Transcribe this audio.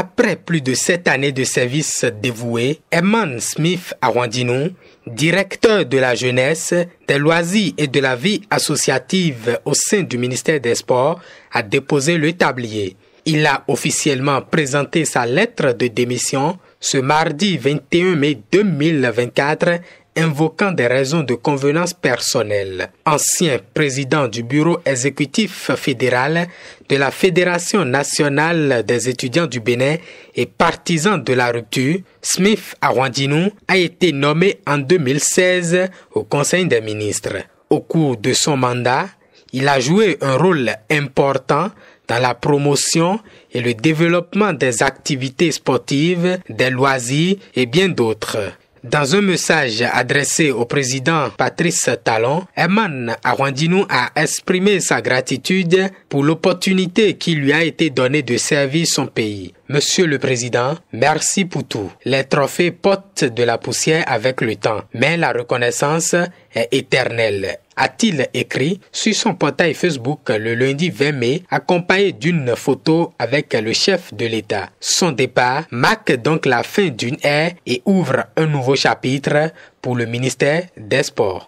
Après plus de sept années de service dévoué, Eman Smith Arwandinou, directeur de la jeunesse, des loisirs et de la vie associative au sein du ministère des Sports, a déposé le tablier. Il a officiellement présenté sa lettre de démission ce mardi 21 mai 2024 invoquant des raisons de convenance personnelle. Ancien président du bureau exécutif fédéral de la Fédération nationale des étudiants du Bénin et partisan de la rupture, Smith Arwandinou a été nommé en 2016 au Conseil des ministres. Au cours de son mandat, il a joué un rôle important dans la promotion et le développement des activités sportives, des loisirs et bien d'autres. Dans un message adressé au président Patrice Talon, Herman Arwandino a exprimé sa gratitude pour l'opportunité qui lui a été donnée de servir son pays. Monsieur le Président, merci pour tout. Les trophées portent de la poussière avec le temps, mais la reconnaissance est éternelle a-t-il écrit sur son portail Facebook le lundi 20 mai, accompagné d'une photo avec le chef de l'État. Son départ marque donc la fin d'une ère et ouvre un nouveau chapitre pour le ministère des Sports.